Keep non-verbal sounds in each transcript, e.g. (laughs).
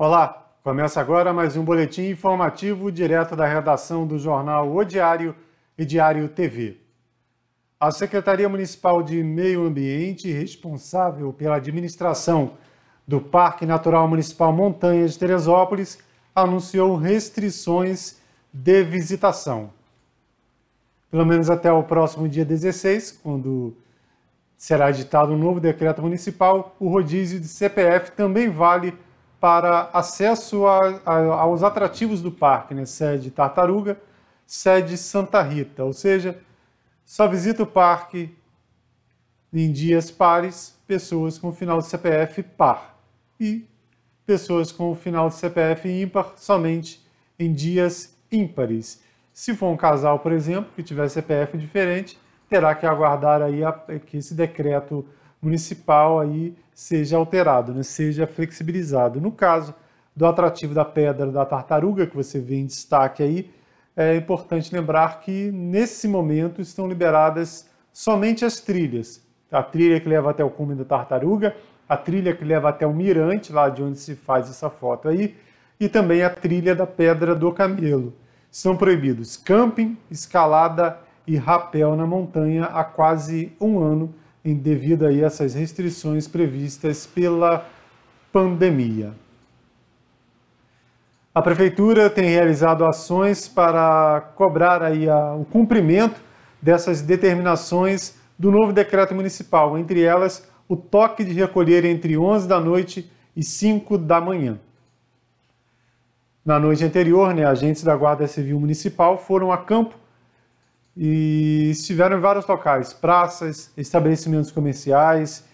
Olá, começa agora mais um boletim informativo direto da redação do jornal O Diário e Diário TV. A Secretaria Municipal de Meio Ambiente, responsável pela administração do Parque Natural Municipal Montanhas de Teresópolis, anunciou restrições de visitação. Pelo menos até o próximo dia 16, quando será editado um novo decreto municipal, o rodízio de CPF também vale para acesso a, a, aos atrativos do parque, né? sede Tartaruga, sede Santa Rita, ou seja, só visita o parque em dias pares pessoas com final de CPF par e pessoas com final de CPF ímpar somente em dias ímpares. Se for um casal, por exemplo, que tiver CPF diferente, terá que aguardar aí a, que esse decreto municipal aí seja alterado, né, seja flexibilizado. No caso do atrativo da pedra da tartaruga, que você vê em destaque aí, é importante lembrar que nesse momento estão liberadas somente as trilhas. A trilha que leva até o cume da tartaruga, a trilha que leva até o mirante, lá de onde se faz essa foto aí, e também a trilha da Pedra do Camelo. São proibidos camping, escalada e rapel na montanha há quase um ano em devido aí a essas restrições previstas pela pandemia. A prefeitura tem realizado ações para cobrar aí a, o cumprimento dessas determinações do novo decreto municipal, entre elas o toque de recolher entre 11 da noite e 5 da manhã. Na noite anterior, né, agentes da Guarda Civil Municipal foram a campo e estiveram em vários locais, praças, estabelecimentos comerciais,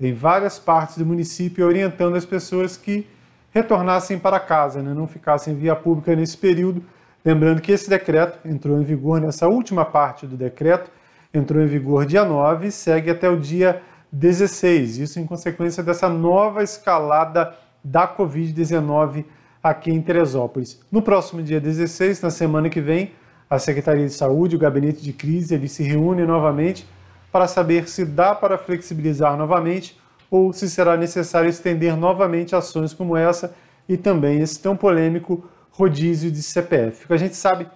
em várias partes do município, orientando as pessoas que retornassem para casa, né? não ficassem via pública nesse período. Lembrando que esse decreto entrou em vigor nessa última parte do decreto, entrou em vigor dia 9 e segue até o dia 16. Isso em consequência dessa nova escalada da Covid-19 aqui em Teresópolis. No próximo dia 16, na semana que vem, a Secretaria de Saúde e o Gabinete de Crise eles se reúnem novamente para saber se dá para flexibilizar novamente ou se será necessário estender novamente ações como essa e também esse tão polêmico rodízio de CPF. O que a gente sabe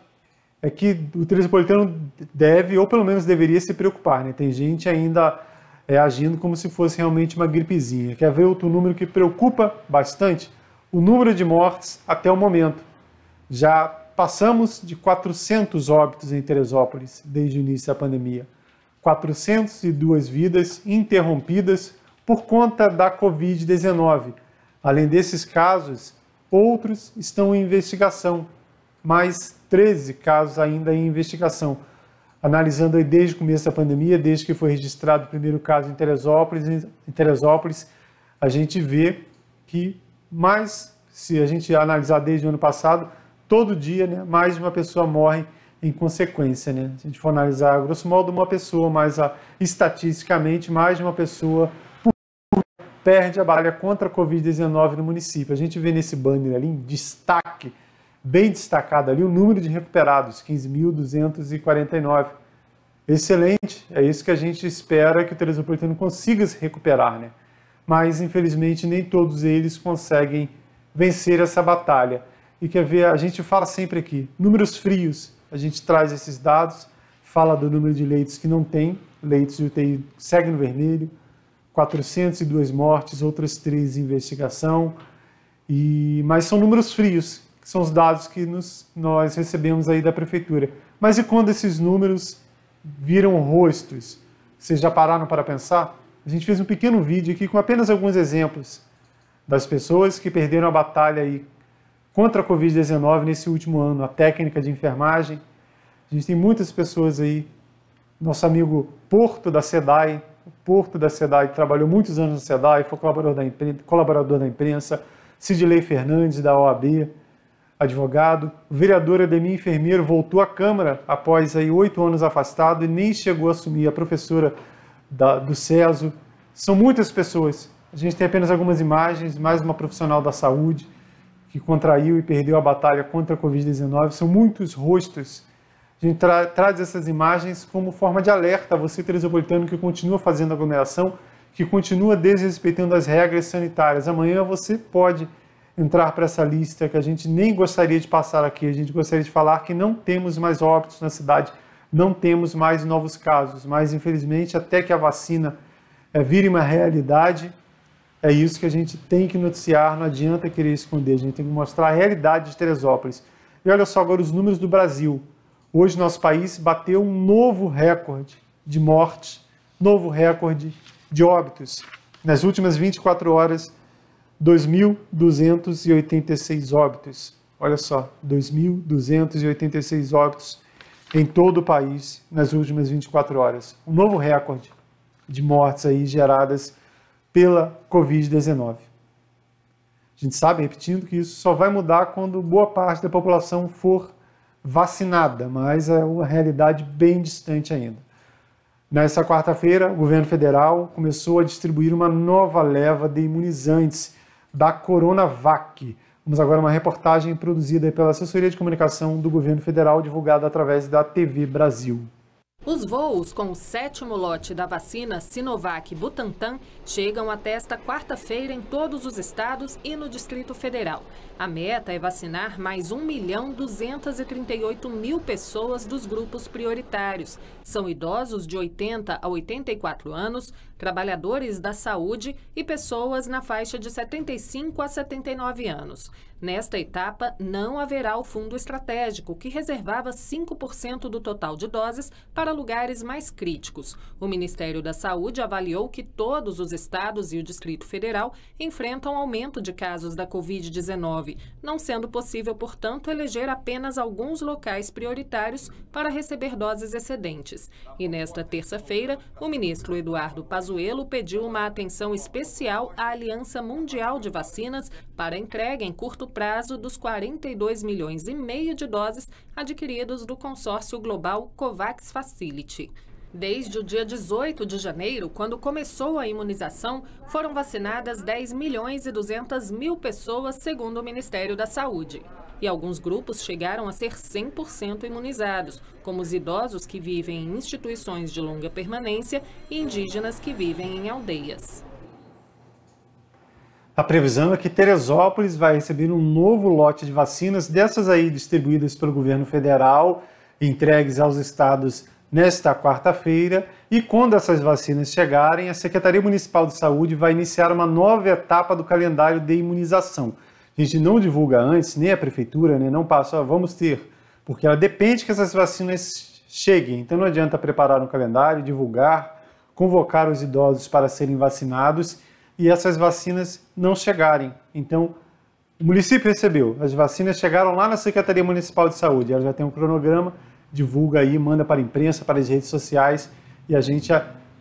é que o transpolitano deve, ou pelo menos deveria, se preocupar. Né? Tem gente ainda é, agindo como se fosse realmente uma gripezinha. Quer ver outro número que preocupa bastante? O número de mortes até o momento. Já Passamos de 400 óbitos em Teresópolis desde o início da pandemia. 402 vidas interrompidas por conta da Covid-19. Além desses casos, outros estão em investigação, mais 13 casos ainda em investigação. Analisando desde o começo da pandemia, desde que foi registrado o primeiro caso em Teresópolis, em Teresópolis a gente vê que mais, se a gente analisar desde o ano passado, todo dia, né, mais uma pessoa morre em consequência, né? Se a gente for analisar, grosso modo, uma pessoa, mas a, ah, estatisticamente, mais de uma pessoa perde a batalha contra a Covid-19 no município. A gente vê nesse banner ali, em destaque, bem destacado ali, o número de recuperados, 15.249. Excelente, é isso que a gente espera que o Teresopolitano consiga se recuperar, né? Mas, infelizmente, nem todos eles conseguem vencer essa batalha e quer ver, a gente fala sempre aqui, números frios, a gente traz esses dados, fala do número de leitos que não tem, leitos de UTI segue no vermelho, 402 mortes, outras três em investigação, e, mas são números frios, que são os dados que nos, nós recebemos aí da prefeitura. Mas e quando esses números viram rostos? Vocês já pararam para pensar? A gente fez um pequeno vídeo aqui com apenas alguns exemplos das pessoas que perderam a batalha aí contra a Covid-19 nesse último ano, a técnica de enfermagem. A gente tem muitas pessoas aí. Nosso amigo Porto da SEDAI, o Porto da SEDAI trabalhou muitos anos na SEDAI, foi colaborador da, imprensa, colaborador da imprensa, Sidley Fernandes, da OAB, advogado. O vereador Ademir Enfermeiro voltou à Câmara após aí oito anos afastado e nem chegou a assumir a professora da, do CESO. São muitas pessoas. A gente tem apenas algumas imagens, mais uma profissional da saúde que contraiu e perdeu a batalha contra a Covid-19. São muitos rostos. A gente tra traz essas imagens como forma de alerta a você, Teresopolitano, que continua fazendo aglomeração, que continua desrespeitando as regras sanitárias. Amanhã você pode entrar para essa lista que a gente nem gostaria de passar aqui. A gente gostaria de falar que não temos mais óbitos na cidade, não temos mais novos casos, mas infelizmente até que a vacina é, vire uma realidade, é isso que a gente tem que noticiar, não adianta querer esconder, a gente tem que mostrar a realidade de Teresópolis. E olha só agora os números do Brasil. Hoje nosso país bateu um novo recorde de mortes, novo recorde de óbitos. Nas últimas 24 horas, 2.286 óbitos. Olha só, 2.286 óbitos em todo o país nas últimas 24 horas. Um novo recorde de mortes aí geradas pela Covid-19. A gente sabe, repetindo, que isso só vai mudar quando boa parte da população for vacinada, mas é uma realidade bem distante ainda. Nessa quarta-feira, o governo federal começou a distribuir uma nova leva de imunizantes da Coronavac. Vamos agora uma reportagem produzida pela Assessoria de Comunicação do Governo Federal, divulgada através da TV Brasil. Os voos com o sétimo lote da vacina Sinovac Butantan chegam até esta quarta-feira em todos os estados e no Distrito Federal. A meta é vacinar mais 1 milhão 238 mil pessoas dos grupos prioritários. São idosos de 80 a 84 anos, trabalhadores da saúde e pessoas na faixa de 75 a 79 anos. Nesta etapa, não haverá o fundo estratégico, que reservava 5% do total de doses para lugares mais críticos. O Ministério da Saúde avaliou que todos os estados e o Distrito Federal enfrentam aumento de casos da Covid-19, não sendo possível, portanto, eleger apenas alguns locais prioritários para receber doses excedentes. E nesta terça-feira, o ministro Eduardo Pazuello Pazuello pediu uma atenção especial à Aliança Mundial de Vacinas para entrega em curto prazo dos 42 milhões e meio de doses adquiridos do consórcio global COVAX Facility. Desde o dia 18 de janeiro, quando começou a imunização, foram vacinadas 10 milhões e 200 mil pessoas, segundo o Ministério da Saúde e alguns grupos chegaram a ser 100% imunizados, como os idosos que vivem em instituições de longa permanência e indígenas que vivem em aldeias. A previsão é que Teresópolis vai receber um novo lote de vacinas, dessas aí distribuídas pelo governo federal, entregues aos estados nesta quarta-feira. E quando essas vacinas chegarem, a Secretaria Municipal de Saúde vai iniciar uma nova etapa do calendário de imunização a gente não divulga antes, nem a prefeitura, né, não passa, vamos ter, porque ela depende que essas vacinas cheguem. Então não adianta preparar um calendário, divulgar, convocar os idosos para serem vacinados e essas vacinas não chegarem. Então o município recebeu, as vacinas chegaram lá na Secretaria Municipal de Saúde, ela já tem um cronograma, divulga aí, manda para a imprensa, para as redes sociais e a gente,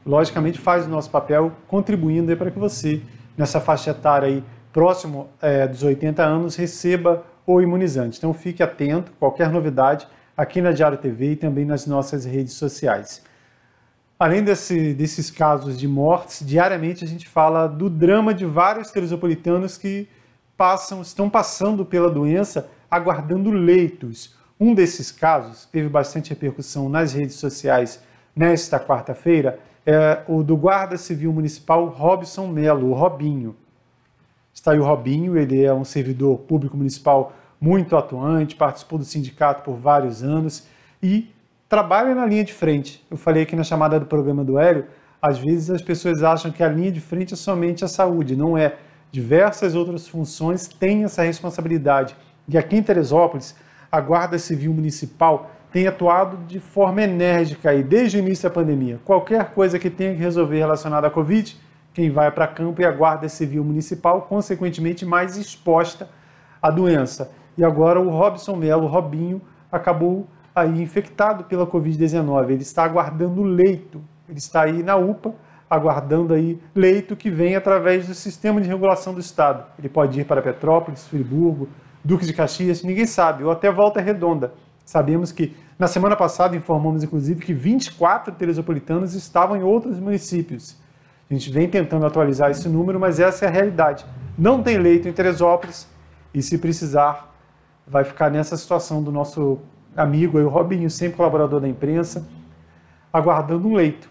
logicamente, faz o nosso papel contribuindo para que você, nessa faixa etária aí, próximo é, dos 80 anos receba o imunizante. Então fique atento, qualquer novidade aqui na Diário TV e também nas nossas redes sociais. Além desse, desses casos de mortes, diariamente a gente fala do drama de vários teresopolitanos que passam, estão passando pela doença, aguardando leitos. Um desses casos teve bastante repercussão nas redes sociais nesta quarta-feira, é o do guarda civil municipal Robson Melo, o Robinho está aí o Robinho, ele é um servidor público municipal muito atuante, participou do sindicato por vários anos e trabalha na linha de frente. Eu falei aqui na chamada do programa do Hélio, às vezes as pessoas acham que a linha de frente é somente a saúde, não é. Diversas outras funções têm essa responsabilidade. E aqui em Teresópolis, a Guarda Civil Municipal tem atuado de forma enérgica e desde o início da pandemia. Qualquer coisa que tenha que resolver relacionada à Covid, quem vai para campo e é a Guarda Civil Municipal, consequentemente mais exposta à doença. E agora o Robson Melo, Robinho, acabou aí infectado pela Covid-19. Ele está aguardando leito, ele está aí na UPA, aguardando aí leito que vem através do sistema de regulação do Estado. Ele pode ir para Petrópolis, Friburgo, Duque de Caxias, ninguém sabe, ou até Volta Redonda. Sabemos que na semana passada informamos, inclusive, que 24 teresopolitanos estavam em outros municípios a gente vem tentando atualizar esse número, mas essa é a realidade. Não tem leito em Teresópolis e, se precisar, vai ficar nessa situação do nosso amigo, aí, o Robinho, sempre colaborador da imprensa, aguardando um leito.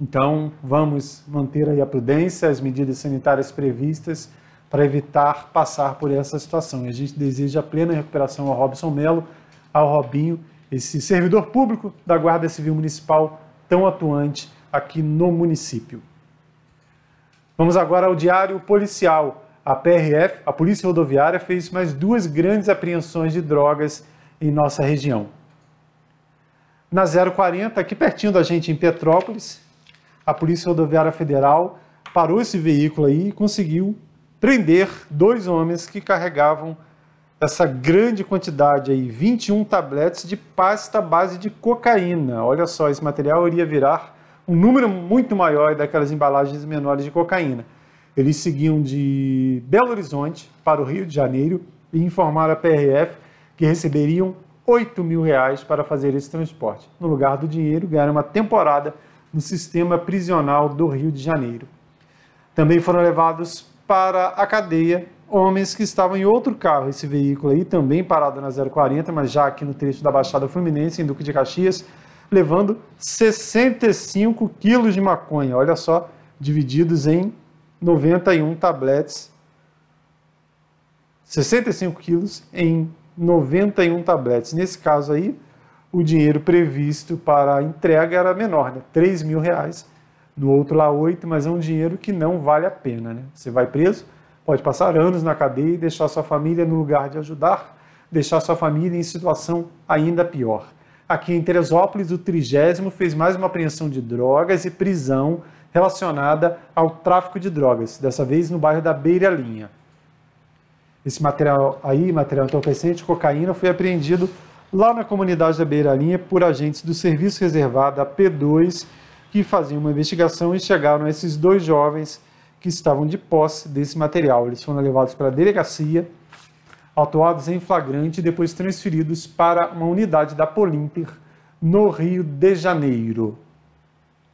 Então, vamos manter aí a prudência, as medidas sanitárias previstas para evitar passar por essa situação. E a gente deseja plena recuperação ao Robson Melo, ao Robinho, esse servidor público da Guarda Civil Municipal tão atuante aqui no município. Vamos agora ao Diário Policial. A PRF, a Polícia Rodoviária, fez mais duas grandes apreensões de drogas em nossa região. Na 040, aqui pertinho da gente em Petrópolis, a Polícia Rodoviária Federal parou esse veículo aí e conseguiu prender dois homens que carregavam essa grande quantidade aí, 21 tabletes de pasta base de cocaína. Olha só, esse material iria virar um número muito maior daquelas embalagens menores de cocaína. Eles seguiam de Belo Horizonte para o Rio de Janeiro e informaram a PRF que receberiam 8 mil reais para fazer esse transporte. No lugar do dinheiro, ganharam uma temporada no sistema prisional do Rio de Janeiro. Também foram levados para a cadeia homens que estavam em outro carro, esse veículo aí também parado na 040, mas já aqui no trecho da Baixada Fluminense, em Duque de Caxias, levando 65 quilos de maconha. Olha só, divididos em 91 tabletes. 65 quilos em 91 tabletes. Nesse caso aí, o dinheiro previsto para a entrega era menor, né? 3 mil reais. No outro lá, 8, mas é um dinheiro que não vale a pena, né? Você vai preso, pode passar anos na cadeia e deixar sua família no lugar de ajudar, deixar sua família em situação ainda pior. Aqui em Teresópolis, o trigésimo fez mais uma apreensão de drogas e prisão relacionada ao tráfico de drogas, dessa vez no bairro da Beira Linha. Esse material aí, material entorpecente, cocaína, foi apreendido lá na comunidade da Beira Linha por agentes do Serviço Reservado, a P2, que faziam uma investigação e chegaram esses dois jovens que estavam de posse desse material. Eles foram levados para a delegacia autuados em flagrante e depois transferidos para uma unidade da Polinter no Rio de Janeiro.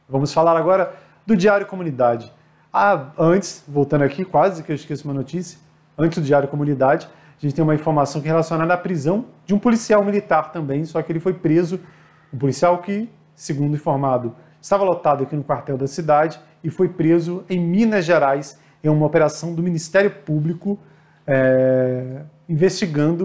Vamos falar agora do Diário Comunidade. Ah, antes, voltando aqui, quase que eu esqueço uma notícia, antes do Diário Comunidade, a gente tem uma informação que é relacionada à prisão de um policial militar também, só que ele foi preso, um policial que, segundo informado, estava lotado aqui no quartel da cidade e foi preso em Minas Gerais em uma operação do Ministério Público é, investigando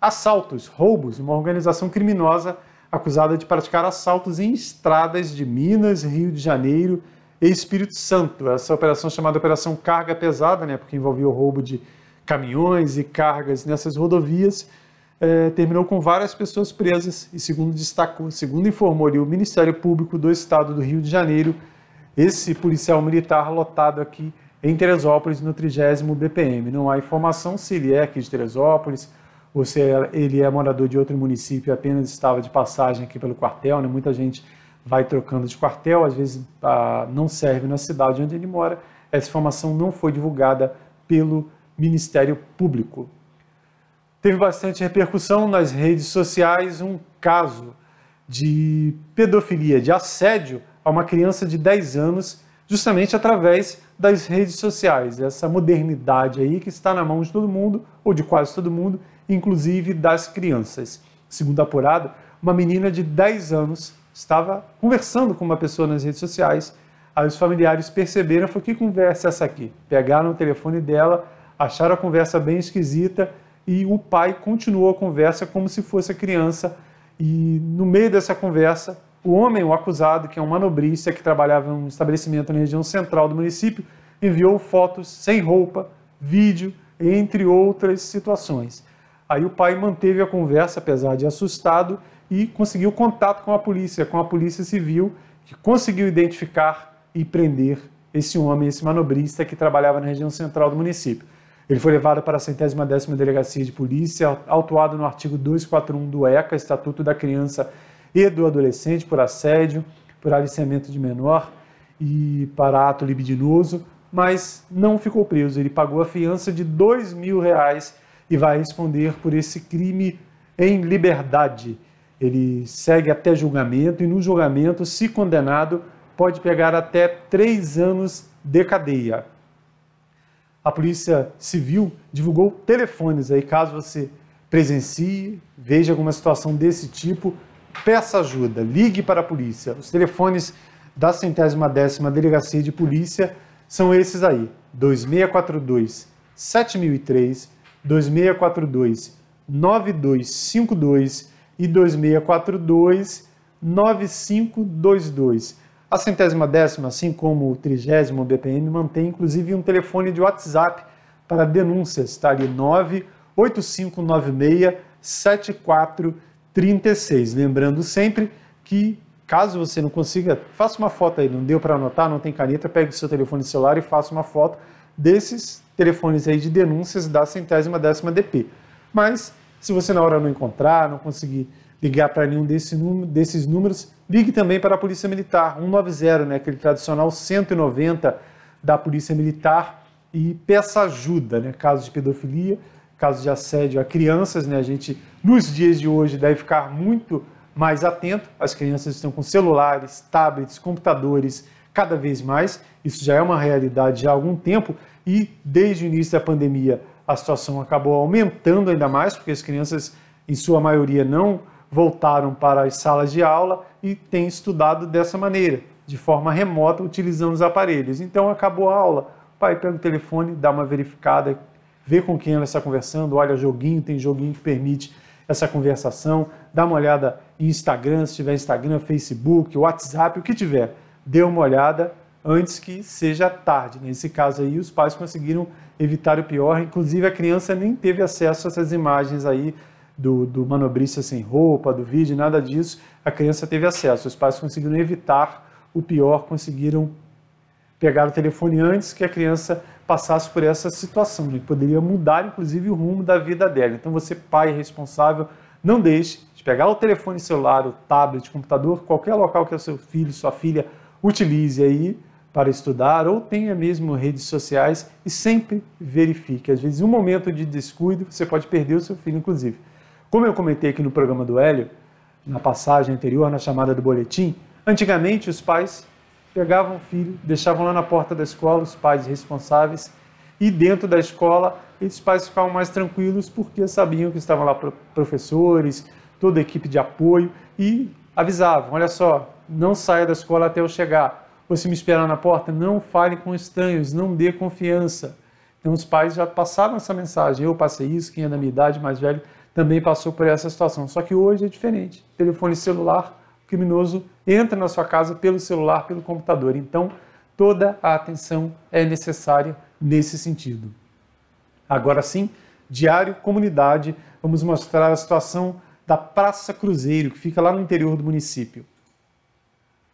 assaltos, roubos, uma organização criminosa acusada de praticar assaltos em estradas de Minas, Rio de Janeiro e Espírito Santo. Essa operação chamada Operação Carga Pesada, né, porque envolvia o roubo de caminhões e cargas nessas rodovias, eh, terminou com várias pessoas presas e, segundo destacou, segundo informou o Ministério Público do Estado do Rio de Janeiro, esse policial militar lotado aqui em Teresópolis no 30 BPM. Não há informação se ele é aqui de Teresópolis ou se é, ele é morador de outro município apenas estava de passagem aqui pelo quartel. Né? Muita gente vai trocando de quartel, às vezes ah, não serve na cidade onde ele mora. Essa informação não foi divulgada pelo Ministério Público. Teve bastante repercussão nas redes sociais um caso de pedofilia, de assédio a uma criança de 10 anos justamente através das redes sociais, essa modernidade aí que está na mão de todo mundo, ou de quase todo mundo, inclusive das crianças. Segundo apurado, uma menina de 10 anos estava conversando com uma pessoa nas redes sociais, aí os familiares perceberam, falou, que conversa é essa aqui? Pegaram o telefone dela, acharam a conversa bem esquisita, e o pai continuou a conversa como se fosse a criança, e no meio dessa conversa, o homem, o acusado, que é um manobrista que trabalhava em um estabelecimento na região central do município, enviou fotos sem roupa, vídeo, entre outras situações. Aí o pai manteve a conversa, apesar de assustado, e conseguiu contato com a polícia, com a polícia civil, que conseguiu identificar e prender esse homem, esse manobrista que trabalhava na região central do município. Ele foi levado para a centésima décima delegacia de polícia, autuado no artigo 241 do ECA, Estatuto da Criança e do adolescente por assédio, por aliciamento de menor e para ato libidinoso, mas não ficou preso. Ele pagou a fiança de dois mil reais e vai responder por esse crime em liberdade. Ele segue até julgamento e, no julgamento, se condenado, pode pegar até três anos de cadeia. A Polícia Civil divulgou telefones aí, caso você presencie, veja alguma situação desse tipo peça ajuda, ligue para a polícia. Os telefones da centésima décima delegacia de polícia são esses aí: 2642 7003, 2642 9252 e 2642 9522. A centésima décima, assim como o trigésimo BPM, mantém inclusive um telefone de WhatsApp para denúncias, está ali 98596 74 36. Lembrando sempre que, caso você não consiga, faça uma foto aí, não deu para anotar, não tem caneta, pegue o seu telefone celular e faça uma foto desses telefones aí de denúncias da centésima décima DP. Mas, se você na hora não encontrar, não conseguir ligar para nenhum desse número, desses números, ligue também para a Polícia Militar, 190, né, aquele tradicional 190 da Polícia Militar, e peça ajuda, né, caso de pedofilia, casos de assédio a crianças, né? A gente, nos dias de hoje, deve ficar muito mais atento. As crianças estão com celulares, tablets, computadores, cada vez mais. Isso já é uma realidade já há algum tempo e desde o início da pandemia a situação acabou aumentando ainda mais, porque as crianças, em sua maioria, não voltaram para as salas de aula e têm estudado dessa maneira, de forma remota, utilizando os aparelhos. Então acabou a aula, o pai pega o telefone, dá uma verificada vê com quem ela está conversando, olha joguinho, tem joguinho que permite essa conversação, dá uma olhada em Instagram, se tiver Instagram, Facebook, WhatsApp, o que tiver, dê uma olhada antes que seja tarde. Nesse caso aí, os pais conseguiram evitar o pior, inclusive a criança nem teve acesso a essas imagens aí do, do manobrista sem roupa, do vídeo, nada disso, a criança teve acesso, os pais conseguiram evitar o pior, conseguiram pegar o telefone antes que a criança passasse por essa situação, né? que poderia mudar, inclusive, o rumo da vida dela. Então, você, pai responsável, não deixe de pegar o telefone celular, o tablet, o computador, qualquer local que o seu filho, sua filha utilize aí para estudar ou tenha mesmo redes sociais e sempre verifique. Às vezes, um momento de descuido, você pode perder o seu filho, inclusive. Como eu comentei aqui no programa do Hélio, na passagem anterior, na chamada do boletim, antigamente os pais pegavam o filho, deixavam lá na porta da escola, os pais responsáveis, e dentro da escola esses pais ficavam mais tranquilos porque sabiam que estavam lá professores, toda a equipe de apoio e avisavam: olha só, não saia da escola até eu chegar. você me esperar na porta, não fale com estranhos, não dê confiança. Então os pais já passavam essa mensagem. Eu passei isso, quem é da minha idade mais velho também passou por essa situação. Só que hoje é diferente. Telefone celular, criminoso entra na sua casa pelo celular, pelo computador. Então, toda a atenção é necessária nesse sentido. Agora sim, Diário Comunidade, vamos mostrar a situação da Praça Cruzeiro, que fica lá no interior do município.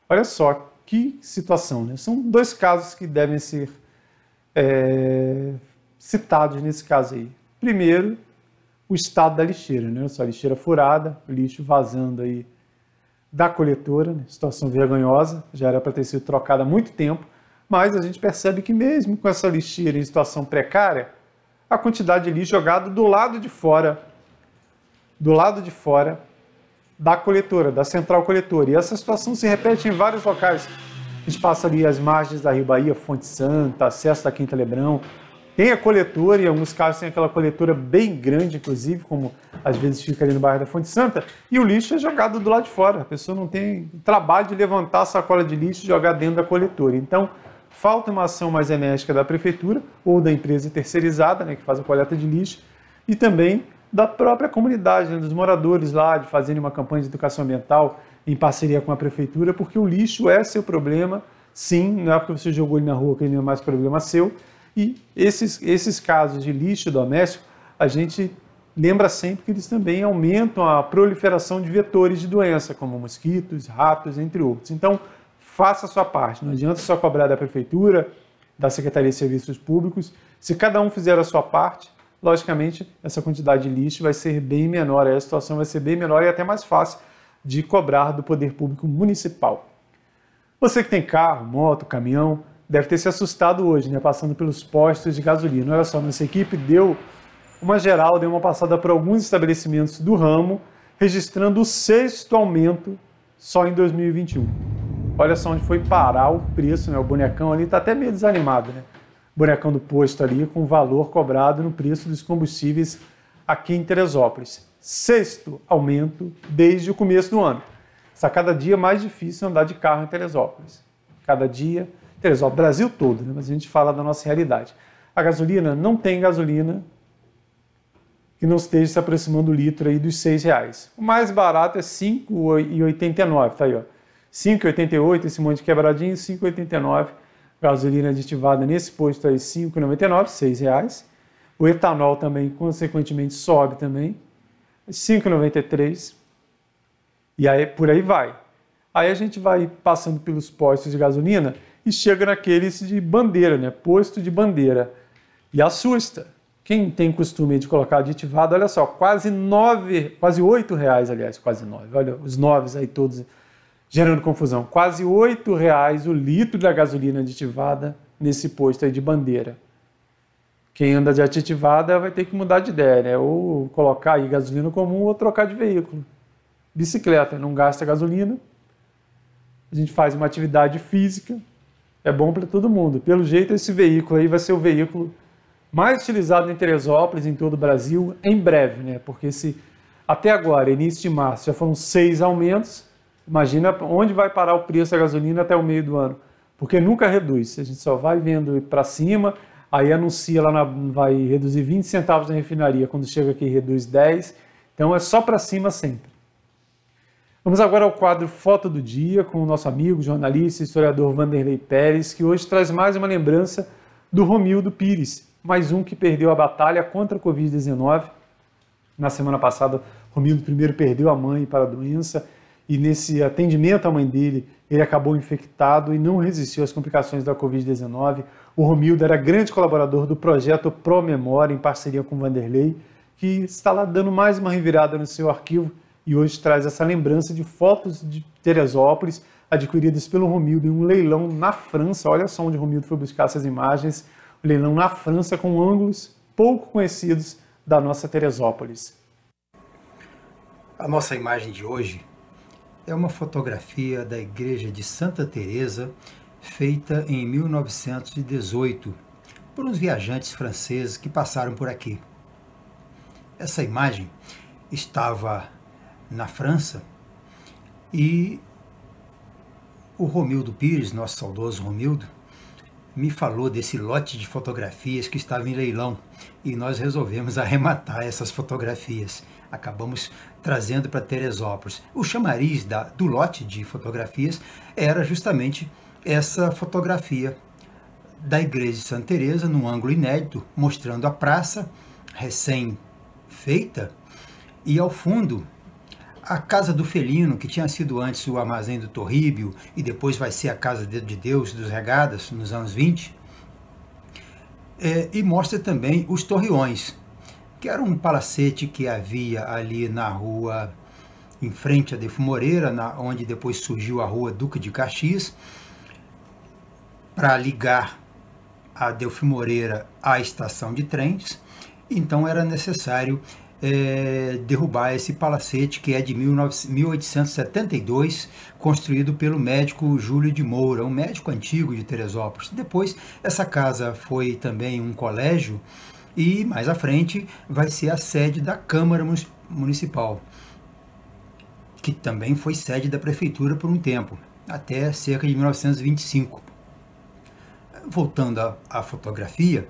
Olha só que situação, né? São dois casos que devem ser é, citados nesse caso aí. Primeiro, o estado da lixeira, né? Só a lixeira furada, o lixo vazando aí da coletora, né? situação vergonhosa, já era para ter sido trocada há muito tempo, mas a gente percebe que mesmo com essa lixeira em situação precária, a quantidade de lixo jogado do lado de fora, do lado de fora da coletora, da central coletora. E essa situação se repete em vários locais. A gente passa ali as margens da Rio Bahia, Fonte Santa, acesso da Quinta Lebrão, tem a coletora, e em alguns casos tem aquela coletora bem grande, inclusive, como às vezes fica ali no bairro da Fonte Santa, e o lixo é jogado do lado de fora. A pessoa não tem trabalho de levantar a sacola de lixo e jogar dentro da coletora. Então, falta uma ação mais enérgica da prefeitura ou da empresa terceirizada, né, que faz a coleta de lixo, e também da própria comunidade, né, dos moradores lá, de fazerem uma campanha de educação ambiental em parceria com a prefeitura, porque o lixo é seu problema, sim, não é porque você jogou ele na rua que ele não é mais problema seu, e esses, esses casos de lixo doméstico, a gente lembra sempre que eles também aumentam a proliferação de vetores de doença, como mosquitos, ratos, entre outros. Então, faça a sua parte. Não adianta só cobrar da prefeitura, da Secretaria de Serviços Públicos. Se cada um fizer a sua parte, logicamente, essa quantidade de lixo vai ser bem menor, a situação vai ser bem menor e até mais fácil de cobrar do poder público municipal. Você que tem carro, moto, caminhão, deve ter se assustado hoje, né? Passando pelos postos de gasolina. Olha só, nossa equipe deu uma geral, deu uma passada por alguns estabelecimentos do ramo, registrando o sexto aumento só em 2021. Olha só onde foi parar o preço, né? O bonecão ali está até meio desanimado, né? O bonecão do posto ali com o valor cobrado no preço dos combustíveis aqui em Teresópolis. Sexto aumento desde o começo do ano. Está cada dia é mais difícil andar de carro em Teresópolis. Cada dia Teresópolis, o Brasil todo, né? mas a gente fala da nossa realidade. A gasolina, não tem gasolina que não esteja se aproximando do litro aí dos R$ reais. O mais barato é R$ 5,89, tá aí, ó. 5,88, esse monte de quebradinho, 5,89. Gasolina aditivada nesse posto aí, 5,99, R$ reais. O etanol também, consequentemente, sobe também, 5,93. E aí por aí vai. Aí a gente vai passando pelos postos de gasolina e chega naqueles de bandeira, né? Posto de bandeira. E assusta. Quem tem costume de colocar aditivado, olha só, quase nove, quase oito reais, aliás, quase nove. Olha os noves aí todos gerando confusão. Quase oito reais o litro da gasolina aditivada nesse posto aí de bandeira. Quem anda de aditivada vai ter que mudar de ideia, né? Ou colocar aí gasolina comum ou trocar de veículo. Bicicleta, não gasta gasolina. A gente faz uma atividade física, é bom para todo mundo. Pelo jeito, esse veículo aí vai ser o veículo mais utilizado em Teresópolis, em todo o Brasil, em breve, né? Porque se até agora, início de março, já foram seis aumentos, imagina onde vai parar o preço da gasolina até o meio do ano. Porque nunca reduz, a gente só vai vendo para cima, aí anuncia lá, na, vai reduzir 20 centavos na refinaria, quando chega aqui reduz 10, então é só para cima sempre. Vamos agora ao quadro Foto do Dia com o nosso amigo, jornalista e historiador Vanderlei Pérez, que hoje traz mais uma lembrança do Romildo Pires, mais um que perdeu a batalha contra a Covid-19. Na semana passada, Romildo primeiro perdeu a mãe para a doença e nesse atendimento à mãe dele, ele acabou infectado e não resistiu às complicações da Covid-19. O Romildo era grande colaborador do projeto Pro Memória, em parceria com Vanderlei, que está lá dando mais uma revirada no seu arquivo e hoje traz essa lembrança de fotos de Teresópolis adquiridas pelo Romildo em um leilão na França. Olha só onde o Romildo foi buscar essas imagens. Um leilão na França com ângulos pouco conhecidos da nossa Teresópolis. A nossa imagem de hoje é uma fotografia da igreja de Santa Teresa feita em 1918 por uns viajantes franceses que passaram por aqui. Essa imagem estava na França, e o Romildo Pires, nosso saudoso Romildo, me falou desse lote de fotografias que estava em leilão e nós resolvemos (laughs) arrematar essas fotografias. Acabamos trazendo para Teresópolis. O chamariz da, do lote de fotografias era justamente essa fotografia da igreja de Santa Teresa num ângulo inédito, mostrando a praça recém feita e ao fundo a Casa do Felino, que tinha sido antes o Armazém do Torríbio e depois vai ser a Casa de Deus dos Regadas, nos anos 20, é, e mostra também os torreões, que era um palacete que havia ali na rua, em frente a Defo Moreira, na, onde depois surgiu a rua Duque de Caxias, para ligar a Delfim Moreira à estação de trens, então era necessário é, derrubar esse palacete que é de 1872, construído pelo médico Júlio de Moura, um médico antigo de Teresópolis. Depois, essa casa foi também um colégio e, mais à frente, vai ser a sede da Câmara Municipal, que também foi sede da Prefeitura por um tempo, até cerca de 1925. Voltando à fotografia,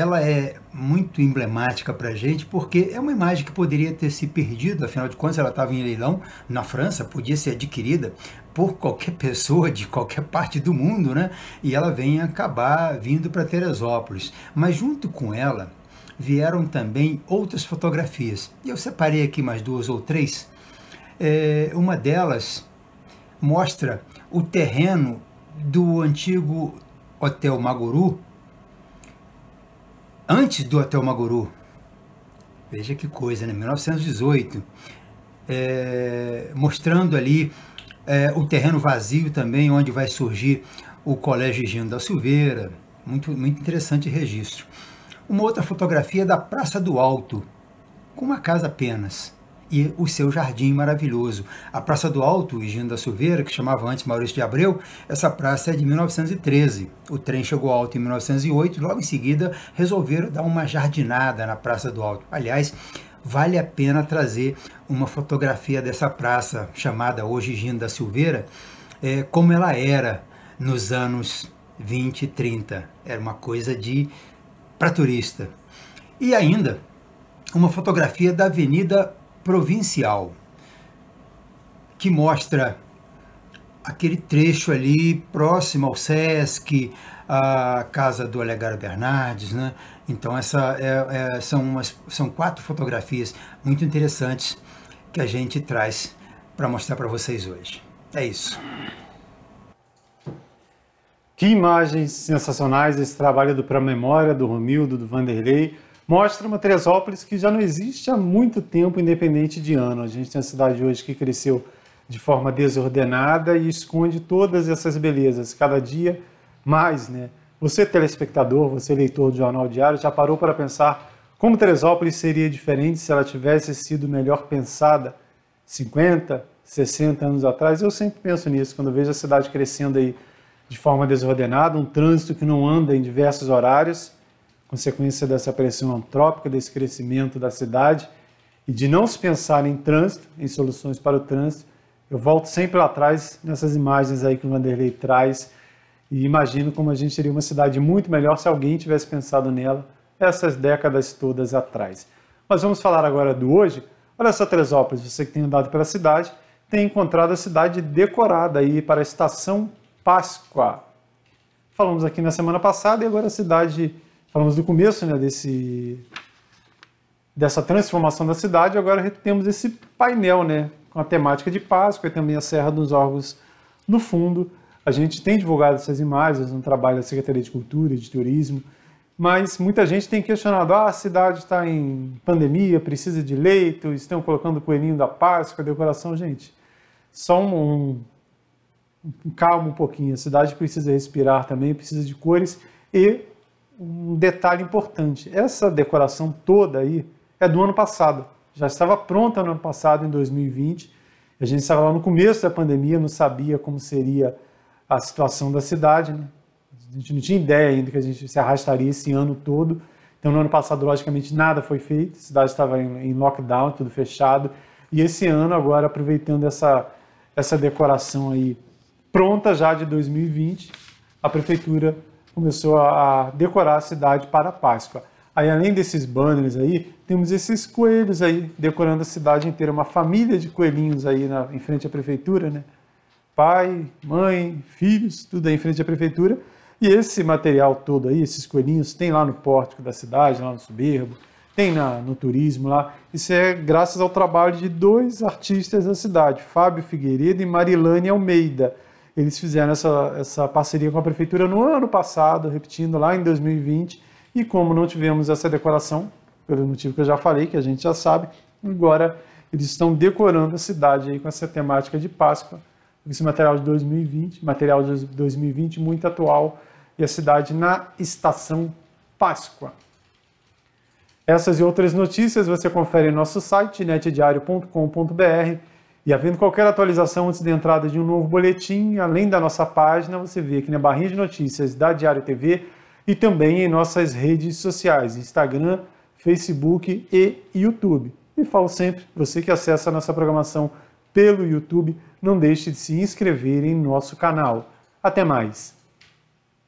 ela é muito emblemática para a gente porque é uma imagem que poderia ter se perdido, afinal de contas ela estava em leilão na França, podia ser adquirida por qualquer (laughs) pessoa de qualquer parte do mundo, né? E ela vem acabar vindo para Teresópolis. Mas junto com ela vieram também outras fotografias. E eu separei aqui mais duas ou três. É, uma delas mostra o terreno do antigo Hotel Maguru, antes do Hotel Maguru. Veja que coisa, né? 1918. É, mostrando ali é, o terreno vazio também, onde vai surgir o Colégio Gino da Silveira. Muito, muito interessante registro. Uma outra fotografia da Praça do Alto, com uma casa apenas e o seu jardim maravilhoso. A Praça do Alto, Higino da Silveira, que chamava antes Maurício de Abreu, essa praça é de 1913. O trem chegou alto em 1908, logo em seguida resolveram dar uma jardinada na Praça do Alto. Aliás, vale a pena trazer uma fotografia dessa praça, chamada hoje Higino da Silveira, é, como ela era nos anos 20 e 30. Era uma coisa de para turista. E ainda, uma fotografia da Avenida provincial, que mostra aquele trecho ali próximo ao SESC, a casa do Olegário Bernardes, né? Então essa é, é, são umas, são quatro fotografias muito interessantes que a gente traz para mostrar para vocês hoje. É isso. Que imagens sensacionais esse trabalho do para Memória, do Romildo, do Vanderlei mostra uma Teresópolis que já não existe há muito tempo, independente de ano. A gente tem uma cidade hoje que cresceu de forma desordenada e esconde todas essas belezas, cada dia mais, né? Você, telespectador, você, leitor do Jornal Diário, já parou para pensar como Teresópolis seria diferente se ela tivesse sido melhor pensada 50, 60 anos atrás? Eu sempre penso nisso, quando vejo a cidade crescendo aí de forma desordenada, um trânsito que não anda em diversos horários consequência dessa pressão antrópica, desse crescimento da cidade e de não se pensar em trânsito, em soluções para o trânsito, eu volto sempre lá atrás nessas imagens aí que o Vanderlei traz e imagino como a gente teria uma cidade muito melhor se alguém tivesse pensado nela essas décadas todas atrás. Mas vamos falar agora do hoje. Olha só, Teresópolis, você que tem andado pela cidade, tem encontrado a cidade decorada aí para a Estação Páscoa. Falamos aqui na semana passada e agora a cidade falamos do começo, né, desse dessa transformação da cidade, agora temos esse painel, né, com a temática de Páscoa e também a Serra dos Órgãos no fundo. A gente tem divulgado essas imagens no trabalho da Secretaria de Cultura e de Turismo, mas muita gente tem questionado, ah, a cidade está em pandemia, precisa de leito. estão colocando o coelhinho da Páscoa, decoração, gente, só um, um calma um pouquinho, a cidade precisa respirar também, precisa de cores e um detalhe importante. Essa decoração toda aí é do ano passado. Já estava pronta no ano passado, em 2020. A gente estava lá no começo da pandemia, não sabia como seria a situação da cidade. Né? A gente não tinha ideia ainda que a gente se arrastaria esse ano todo. Então, no ano passado, logicamente, nada foi feito. A cidade estava em lockdown, tudo fechado. E esse ano, agora, aproveitando essa, essa decoração aí pronta já de 2020, a prefeitura começou a decorar a cidade para a Páscoa. Aí, além desses banners aí, temos esses coelhos aí, decorando a cidade inteira, uma família de coelhinhos aí na, em frente à prefeitura, né? Pai, mãe, filhos, tudo aí em frente à prefeitura. E esse material todo aí, esses coelhinhos, tem lá no pórtico da cidade, lá no soberbo, tem na, no turismo lá. Isso é graças ao trabalho de dois artistas da cidade, Fábio Figueiredo e Marilane Almeida eles fizeram essa, essa parceria com a prefeitura no ano passado, repetindo lá em 2020, e como não tivemos essa decoração, pelo motivo que eu já falei, que a gente já sabe, agora eles estão decorando a cidade aí com essa temática de Páscoa, esse material de 2020, material de 2020 muito atual, e a cidade na estação Páscoa. Essas e outras notícias você confere em nosso site netdiario.com.br e havendo qualquer atualização antes da entrada de um novo boletim, além da nossa página, você vê aqui na barrinha de notícias da Diário TV e também em nossas redes sociais, Instagram, Facebook e YouTube. E falo sempre, você que acessa a nossa programação pelo YouTube, não deixe de se inscrever em nosso canal. Até mais!